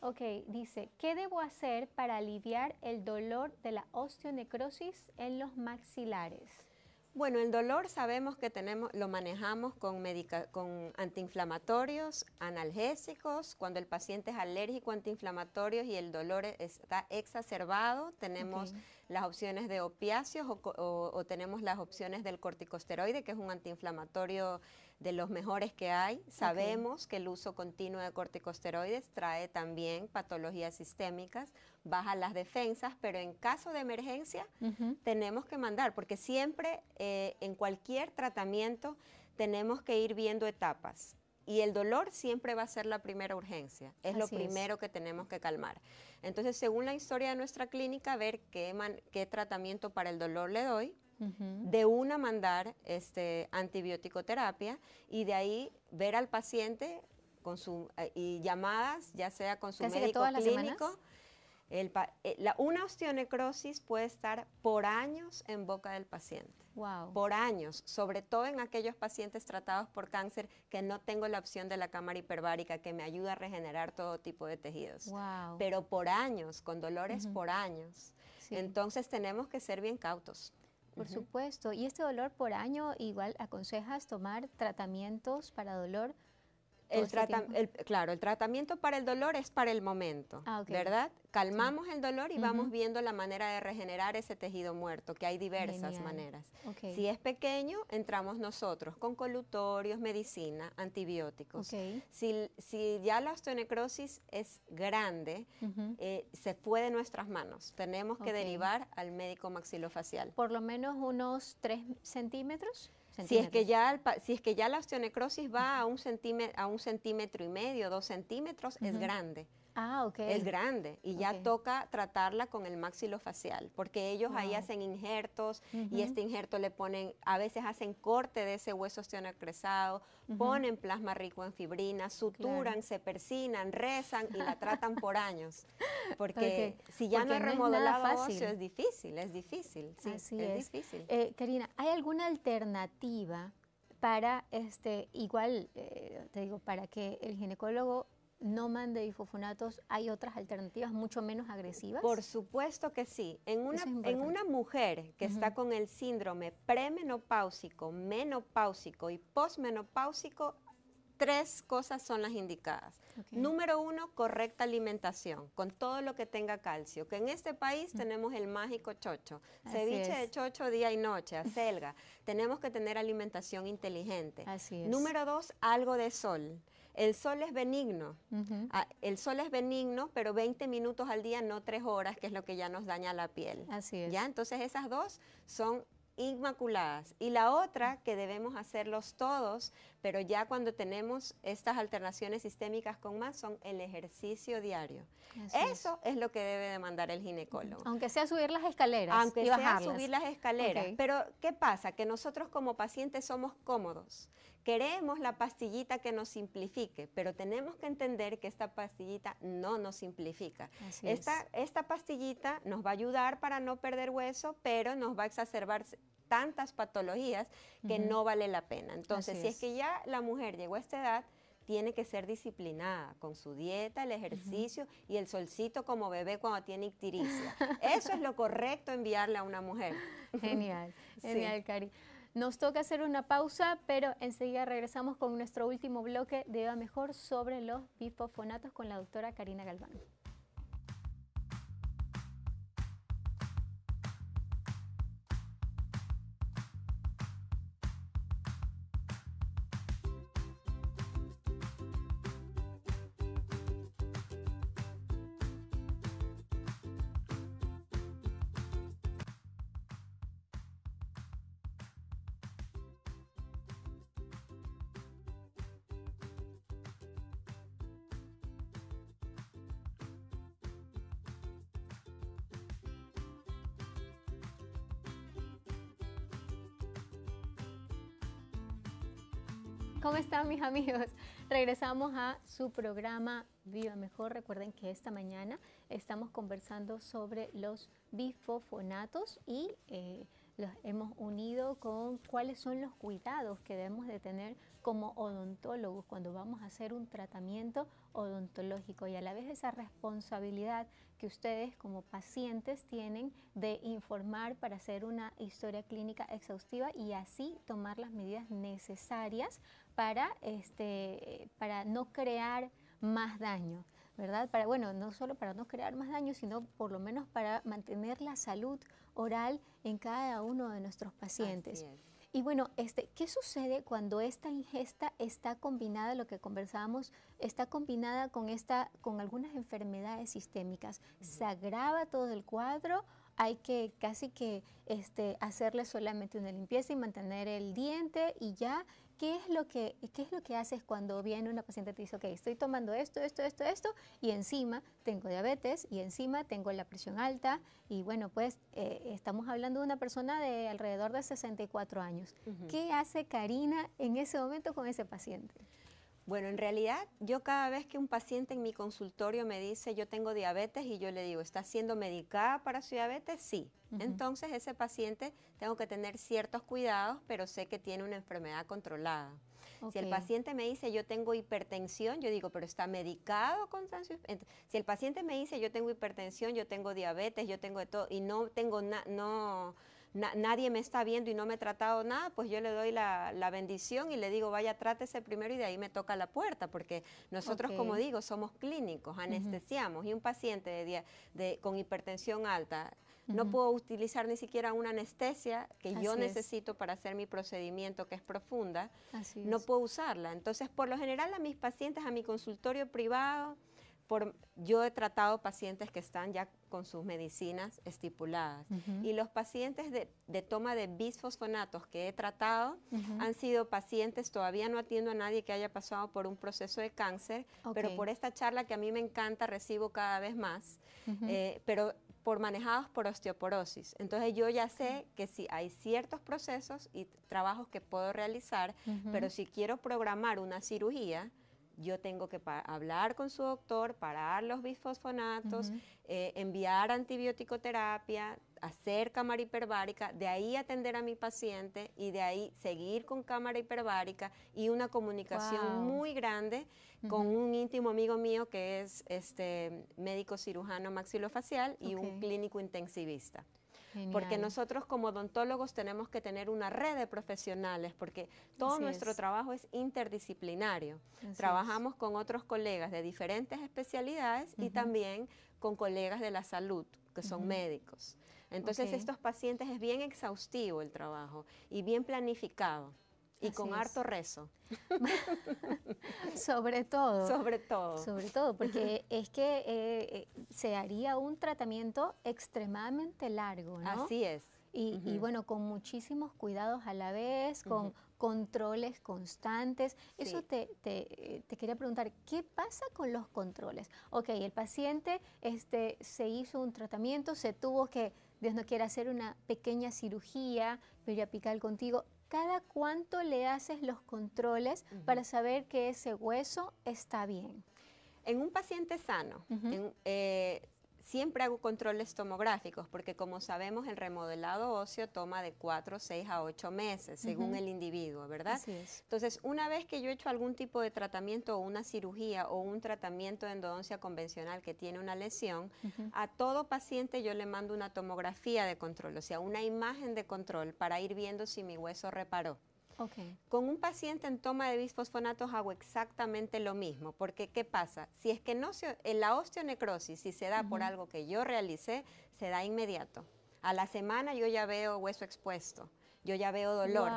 Ok, dice, ¿qué debo hacer para aliviar el dolor de la osteonecrosis en los maxilares? Bueno, el dolor sabemos que tenemos, lo manejamos con, con antiinflamatorios, analgésicos. Cuando el paciente es alérgico a antiinflamatorios y el dolor e, está exacerbado, tenemos las opciones de opiáceos o, o tenemos las opciones del corticosteroide, que es un antiinflamatorio de los mejores que hay. Sabemos que el uso continuo de corticosteroides trae también patologías sistémicas, baja las defensas, pero en caso de emergencia tenemos que mandar, porque siempre eh, en cualquier tratamiento tenemos que ir viendo etapas y el dolor siempre va a ser la primera urgencia, es lo primero que tenemos que calmar. Entonces, según la historia de nuestra clínica, ver qué, qué tratamiento para el dolor le doy, de una mandar este, antibiótico-terapia y de ahí ver al paciente con su, eh, y llamadas, ya sea con su médico clínico. Eh, una osteonecrosis puede estar por años en boca del paciente. Por años, sobre todo en aquellos pacientes tratados por cáncer que no tengo la opción de la cámara hiperbárica que me ayuda a regenerar todo tipo de tejidos. Pero por años, con dolores por años. Entonces tenemos que ser bien cautos. Por supuesto. Y este dolor por año, igual aconsejas tomar tratamientos para dolor este el, claro, el tratamiento para el dolor es para el momento, ah, ¿verdad? Calmamos el dolor y vamos viendo la manera de regenerar ese tejido muerto, que hay diversas maneras. Si es pequeño, entramos nosotros con colutorios, medicina, antibióticos. Si, si, ya la osteonecrosis es grande, eh, se fue de nuestras manos. Tenemos que derivar al médico maxilofacial. Por lo menos unos 3 centímetros. Si es, que ya si es la osteonecrosis va a un, centímetro, a un centímetro y medio, dos centímetros, es grande. Ah, ok. Es grande y ya toca tratarla con el facial, porque ellos ahí hacen injertos y este injerto le ponen, a veces hacen corte de ese hueso osteonecresado, ponen plasma rico en fibrina, suturan, se persinan, rezan y la tratan por <laughs> años. Porque si ya no, no remodelado es es difícil, es difícil. Sí, es, difícil. Eh, Karina, ¿hay alguna alternativa? para este igual eh, te digo para que el ginecólogo no mande difofonatos, ¿hay otras alternativas mucho menos agresivas? Por supuesto que sí. En una, mujer que está con el síndrome premenopáusico, menopáusico y postmenopáusico, tres cosas son las indicadas. Número uno, correcta alimentación, con todo lo que tenga calcio, que en este país mm. tenemos el mágico chocho, Se ceviche de chocho día y noche, acelga. <laughs> tenemos que tener alimentación inteligente. Así es. Número dos, algo de sol. El sol es benigno, ah, el sol es benigno, pero 20 minutos al día, no 3 horas, que es lo que ya nos daña la piel. Así es. ¿Ya? Entonces esas dos son inmaculadas. Y la otra, que debemos hacerlos todos, pero ya cuando tenemos estas alternaciones sistémicas con más, son el ejercicio diario. Eso, es. lo que debe demandar el ginecólogo. Aunque sea subir las escaleras. Aunque sea subir las escaleras. Pero ¿qué pasa? Que nosotros como pacientes somos cómodos. Queremos la pastillita que nos simplifique, pero tenemos que entender que esta pastillita no nos simplifica. Esta, esta pastillita nos va a ayudar para no perder hueso, pero nos va a exacerbar tantas patologías que no vale la pena. Entonces, si es. que ya la mujer llegó a esta edad, tiene que ser disciplinada con su dieta, el ejercicio y el solcito como bebé cuando tiene ictiricia. Eso es lo correcto enviarle a una mujer. <laughs> Genial, <laughs> genial, Cari. Nos toca hacer una pausa, pero enseguida regresamos con nuestro último bloque de Eva Mejor sobre los bifofonatos con la doctora Karina Galván. ¿Cómo están mis amigos? Regresamos a su programa Viva Mejor. Recuerden que esta mañana estamos conversando sobre los bifofonatos y eh, los hemos unido con cuáles son los cuidados que debemos de tener como odontólogos cuando vamos a hacer un tratamiento odontológico y a la vez esa responsabilidad que ustedes como pacientes tienen de informar para hacer una historia clínica exhaustiva y así tomar las medidas necesarias para, este, para no crear más daño, ¿verdad? Para, bueno, no solo para no crear más daño, sino por lo menos para mantener la salud oral en cada uno de nuestros pacientes. Y bueno, este, ¿qué sucede cuando esta ingesta está combinada, lo que conversábamos, está combinada con, esta, con algunas enfermedades sistémicas? ¿Se agrava todo el cuadro? Hay que casi que este, hacerle solamente una limpieza y mantener el diente y ya ¿qué es lo que, qué es lo que haces cuando viene una paciente y te dice, ok, estoy tomando esto, esto, esto, esto, y encima tengo diabetes, y encima tengo la presión alta, y bueno, pues eh, estamos hablando de una persona de alrededor de 64 años. ¿Qué hace Karina en ese momento con ese paciente? Bueno, en realidad yo cada vez que un paciente en mi consultorio me dice yo tengo diabetes y yo le digo, ¿está siendo medicada para su diabetes? Sí. Entonces ese paciente tengo que tener ciertos cuidados, pero sé que tiene una enfermedad controlada. Si el paciente me dice yo tengo hipertensión, yo digo, pero está medicado con Si el paciente me dice yo tengo hipertensión, yo tengo diabetes, yo tengo de todo y no tengo nada, no nadie me está viendo y no me ha tratado nada, pues yo le doy la, bendición y le digo, vaya, trátese primero y de ahí me toca la puerta, porque nosotros, como digo, somos clínicos, anestesiamos y un paciente de, de, con hipertensión alta no puedo utilizar ni siquiera una anestesia que yo necesito para hacer mi procedimiento que es profunda, no puedo usarla. Entonces, por lo general a mis pacientes, a mi consultorio privado, yo he tratado pacientes que están ya con sus medicinas estipuladas y los pacientes de, toma de bisfosfonatos que he tratado han sido pacientes, todavía no atiendo a nadie que haya pasado por un proceso de cáncer, pero por esta charla que a mí me encanta recibo cada vez más, eh, pero por manejados por osteoporosis. Entonces yo ya sé que si sí, hay ciertos procesos y trabajos que puedo realizar, pero si quiero programar una cirugía, yo tengo que hablar con su doctor, parar los bisfosfonatos, eh, enviar antibiótico-terapia, hacer cámara hiperbárica, de ahí atender a mi paciente y de ahí seguir con cámara hiperbárica y una comunicación muy grande con un íntimo amigo mío que es este médico cirujano maxilofacial y un clínico intensivista porque nosotros como odontólogos tenemos que tener una red de profesionales, porque todo nuestro trabajo es interdisciplinario. Trabajamos con otros colegas de diferentes especialidades y también con colegas de la salud, que son médicos. Entonces, estos pacientes es bien exhaustivo el trabajo y bien planificado y con harto rezo. <laughs> sobre todo. Sobre todo. Sobre todo, porque es que eh, eh, se haría un tratamiento extremadamente largo, ¿no? Así es. Y, bueno, con muchísimos cuidados a la vez, con controles constantes. Eso eh, te, quería preguntar, ¿qué pasa con los controles? Ok, el paciente este, se hizo un tratamiento, se tuvo que, Dios no quiere hacer una pequeña cirugía periapical contigo cada cuánto le haces los controles para saber que ese hueso está bien. En un paciente sano, en, eh, Siempre hago controles tomográficos porque como sabemos el remodelado óseo toma de 4, 6 a 8 meses según el individuo, ¿verdad? Entonces, una vez que yo he hecho algún tipo de tratamiento o una cirugía o un tratamiento de endodoncia convencional que tiene una lesión, a todo paciente yo le mando una tomografía de control, o sea, una imagen de control para ir viendo si mi hueso reparó. Con un paciente en toma de bisfosfonatos hago exactamente lo mismo, porque ¿qué pasa? Si es que no se, eh, la osteonecrosis, si se da por algo que yo realicé, se da inmediato. A la semana yo ya veo hueso expuesto, yo ya veo dolor.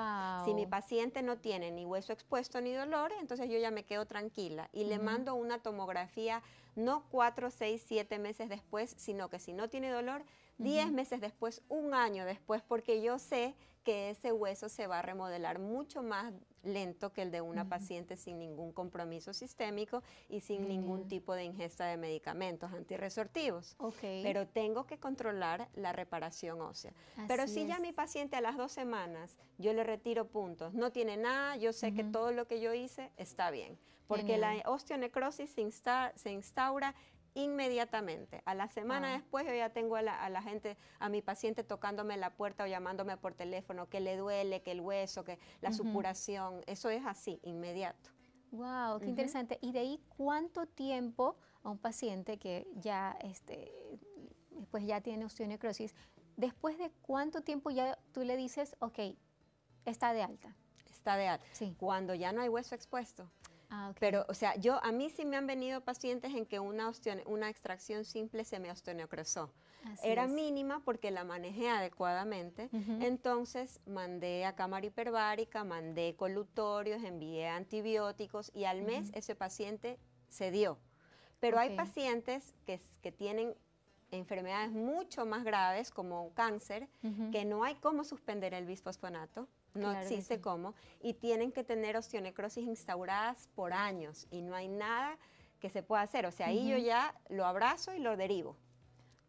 Si mi paciente no tiene ni hueso expuesto ni dolor, entonces yo ya me quedo tranquila y le mando una tomografía no cuatro, seis, siete meses después, sino que si no tiene dolor, Diez meses después, un año después, porque yo sé que ese hueso se va a remodelar mucho más lento que el de una paciente sin ningún compromiso sistémico y sin ningún tipo de ingesta de medicamentos antirresortivos. Okay. Pero tengo que controlar la reparación ósea. Pero si ya mi paciente a las dos semanas yo le retiro puntos, no tiene nada, yo sé que todo lo que yo hice está bien, porque la osteonecrosis se, se instaura inmediatamente. A la semana ah. después yo ya tengo a la, gente, a mi paciente tocándome la puerta o llamándome por teléfono, que le duele, que el hueso, que la supuración. Eso es así, inmediato. Wow, qué interesante. Y de ahí, ¿cuánto tiempo a un paciente que ya, este, pues ya tiene osteonecrosis, después de cuánto tiempo ya tú le dices, ok, está de alta? Está de alta. Sí. Cuando ya no hay hueso expuesto. Ah, Pero, o sea, yo, a mí sí me han venido pacientes en que una, extracción simple se me osteonecrosó. Era mínima porque la manejé adecuadamente. Entonces, mandé a cámara hiperbárica, mandé colutorios, envié antibióticos y al mes ese paciente se dio. Pero hay pacientes que, tienen enfermedades mucho más graves como cáncer, que no hay cómo suspender el bisfosfonato, no existe cómo, y tienen que tener osteonecrosis instauradas por años y no hay nada que se pueda hacer. O sea, ahí yo ya lo abrazo y lo derivo,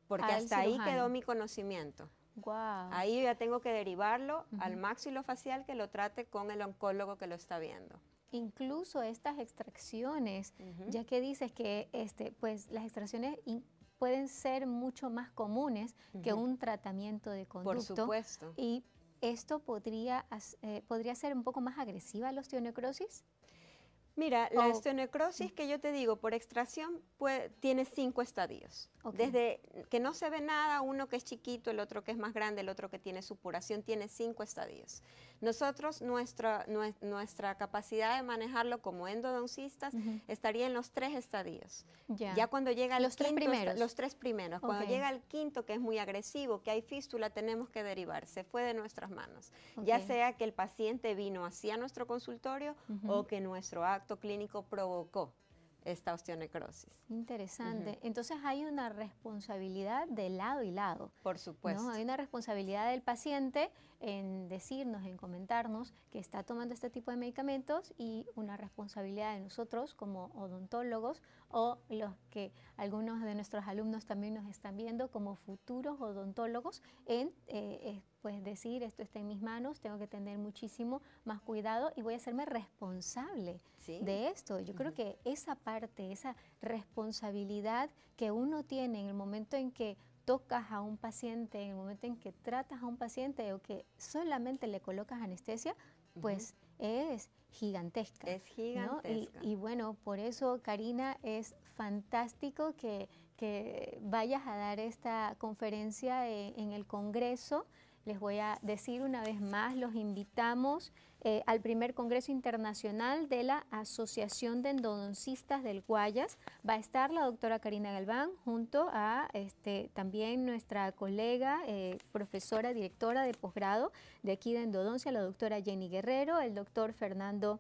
porque hasta ahí quedó mi conocimiento. Ahí yo ya tengo que derivarlo al al maxilofacial que lo trate con el oncólogo que lo está viendo incluso estas extracciones, ya que dices que este, pues, las extracciones pueden ser mucho más comunes que un tratamiento de conducto. Por supuesto. Y esto eh, podría, ser un poco más agresiva la osteonecrosis? Mira, la osteonecrosis que yo te digo por extracción tiene cinco estadios. Desde que no se ve nada, uno que es chiquito, el otro que es más grande, el otro que tiene supuración, tiene cinco estadios. Nosotros, nuestra, capacidad de manejarlo como endodoncistas estaría en los tres estadios. Ya cuando llega los quinto, tres primeros. Los tres primeros. Cuando llega el quinto, que es muy agresivo, que hay fístula, tenemos que derivar. Se fue de nuestras manos. Ya sea que el paciente vino hacia nuestro consultorio o que nuestro acto clínico provocó esta osteonecrosis. Interesante. Entonces hay una responsabilidad de lado y lado. Por supuesto. Hay una responsabilidad del paciente en decirnos, en comentarnos que está tomando este tipo de medicamentos y una responsabilidad de nosotros como odontólogos o los que algunos de nuestros alumnos también nos están viendo como futuros odontólogos en eh, pues decir esto está en mis manos, tengo que tener muchísimo más cuidado y voy a hacerme responsable de esto. Yo creo que esa parte, esa responsabilidad que uno tiene en el momento en que tocas a un paciente, en el momento en que tratas a un paciente o que solamente le colocas anestesia, pues es gigantesca. Es gigantesca. Y, bueno, por eso, Karina, es fantástico que, que vayas a dar esta conferencia eh, en el Congreso les voy a decir una vez más, los invitamos eh, al primer Congreso Internacional de la Asociación de Endodoncistas del Guayas. Va a estar la doctora Karina Galván junto a este, también nuestra colega, eh, profesora, directora de posgrado de aquí de endodoncia, la doctora Jenny Guerrero, el doctor Fernando...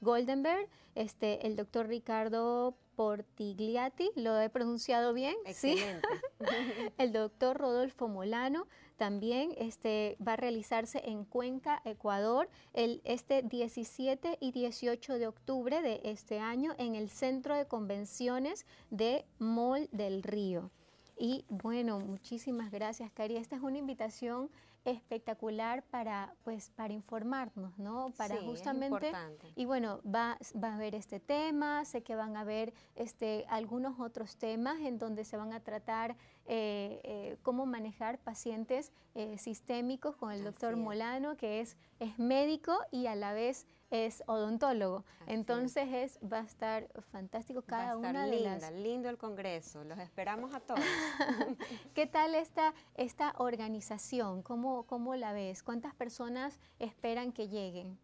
Goldenberg, este, el doctor Ricardo Portigliati, lo he pronunciado bien, Excelente. ¿Sí? <laughs> el doctor Rodolfo Molano, también este, va a realizarse en Cuenca, Ecuador, el, este 17 y 18 de octubre de este año en el Centro de Convenciones de Mol del Río. Y bueno, muchísimas gracias, Cari. Esta es una invitación espectacular para, pues, para informarnos, ¿no? Para justamente... y bueno, va, va a haber este tema, sé que van a haber este, algunos otros temas en donde se van a tratar eh, eh, cómo manejar pacientes eh, sistémicos con el doctor Molano, que es, es médico y a la vez es odontólogo. Entonces es. va a estar fantástico cada va a estar una linda, lindo el congreso, los esperamos a todos. <laughs> ¿Qué tal esta, esta organización? ¿Cómo, ¿Cómo la ves? ¿Cuántas personas esperan que lleguen?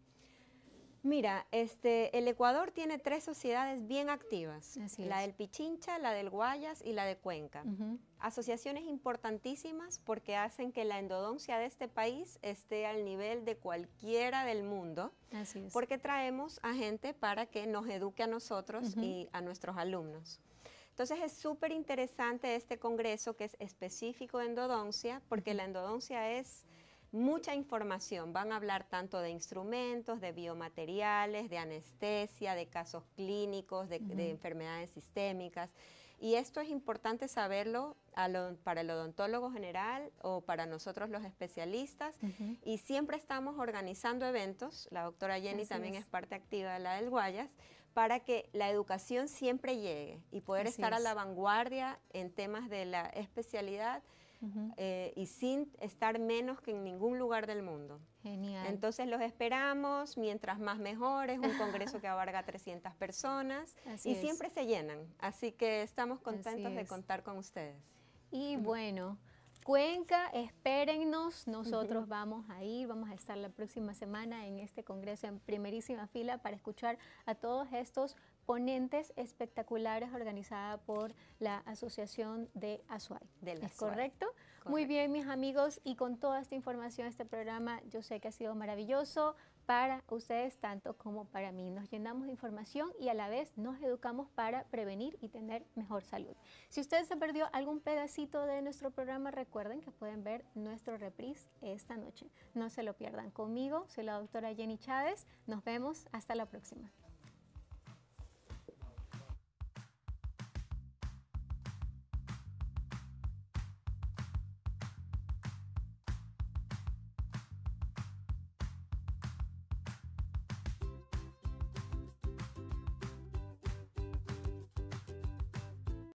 Mira, este, el Ecuador tiene tres sociedades bien activas, la del Pichincha, la del Guayas y la de Cuenca. Asociaciones importantísimas porque hacen que la endodoncia de este país esté al nivel de cualquiera del mundo, porque traemos a gente para que nos eduque a nosotros y a nuestros alumnos. Entonces es súper interesante este congreso que es específico de endodoncia, porque la endodoncia es mucha información. Van a hablar tanto de instrumentos, de biomateriales, de anestesia, de casos clínicos, de, enfermedades sistémicas. Y esto es importante saberlo para el odontólogo general o para nosotros los especialistas. Y siempre estamos organizando eventos, la doctora Jenny también es. parte activa de la del Guayas, para que la educación siempre llegue y poder estar a la vanguardia en temas de la especialidad eh, y sin estar menos que en ningún lugar del mundo. Genial. Entonces los esperamos, mientras más mejor, es un congreso que abarca 300 <laughs> personas y siempre se llenan, así que estamos contentos de contar con ustedes. Y bueno, Cuenca, espérennos, nosotros vamos a ir, vamos a estar la próxima semana en este congreso en primerísima fila para escuchar a todos estos Ponentes Espectaculares organizada por la Asociación de Azuay. ¿Es correcto? Muy bien, mis amigos, y con toda esta información, este programa yo sé que ha sido maravilloso para ustedes tanto como para mí. Nos llenamos de información y a la vez nos educamos para prevenir y tener mejor salud. Si ustedes se perdió algún pedacito de nuestro programa, recuerden que pueden ver nuestro reprise esta noche. No se lo pierdan. Conmigo soy la doctora Jenny Chávez. Nos vemos. Hasta la próxima.